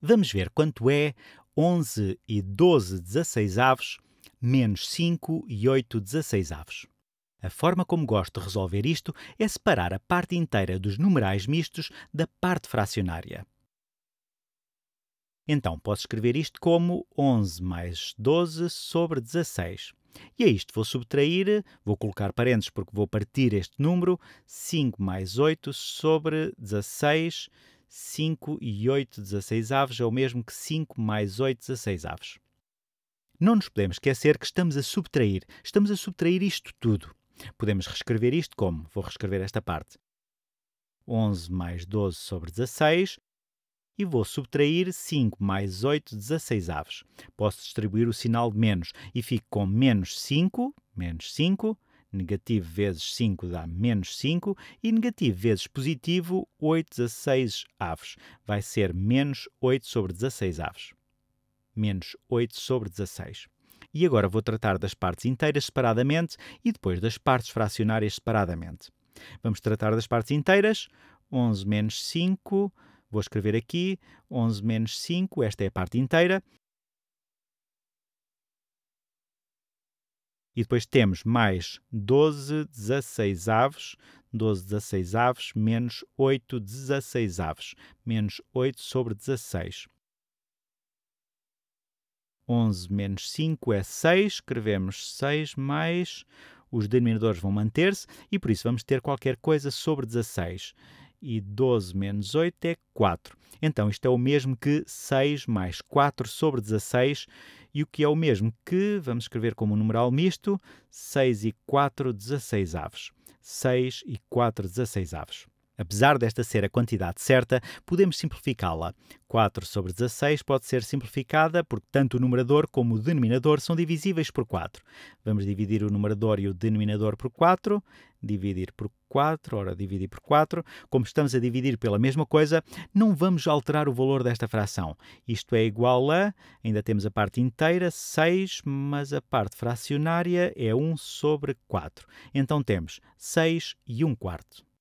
Vamos ver quanto é 11 e 12 16 avos menos 5 e 8 16 avos. A forma como gosto de resolver isto é separar a parte inteira dos numerais mistos da parte fracionária. Então, posso escrever isto como 11 mais 12 sobre 16. E a isto vou subtrair, vou colocar parênteses porque vou partir este número, 5 mais 8 sobre 16 5 e 8 16 aves, é o mesmo que 5 mais 8 16 aves. Não nos podemos esquecer que estamos a subtrair. Estamos a subtrair isto tudo. Podemos reescrever isto como? Vou reescrever esta parte. 11 mais 12 sobre 16 e vou subtrair 5 mais 8, 16 aves. Posso distribuir o sinal de menos e fico com menos 5, menos 5, Negativo vezes 5 dá menos 5 e negativo vezes positivo 8 16 aves. Vai ser menos 8 sobre 16 aves. Menos 8 sobre 16. E agora vou tratar das partes inteiras separadamente e depois das partes fracionárias separadamente. Vamos tratar das partes inteiras. 11 menos 5, vou escrever aqui. 11 menos 5, esta é a parte inteira. E depois temos mais 12 16 aves, 12 16 aves menos 8 16 aves, menos 8 sobre 16. 11 menos 5 é 6, escrevemos 6 mais, os denominadores vão manter-se e por isso vamos ter qualquer coisa sobre 16. E 12 menos 8 é 4. Então isto é o mesmo que 6 mais 4 sobre 16, e o que é o mesmo que, vamos escrever como um numeral misto, 6 e 4, 16 aves. 6 e 4, 16 aves. Apesar desta ser a quantidade certa, podemos simplificá-la. 4 sobre 16 pode ser simplificada porque tanto o numerador como o denominador são divisíveis por 4. Vamos dividir o numerador e o denominador por 4, dividir por 4, ora dividir por 4. Como estamos a dividir pela mesma coisa, não vamos alterar o valor desta fração. Isto é igual a, ainda temos a parte inteira, 6, mas a parte fracionária é 1 sobre 4. Então temos 6 e 1 quarto.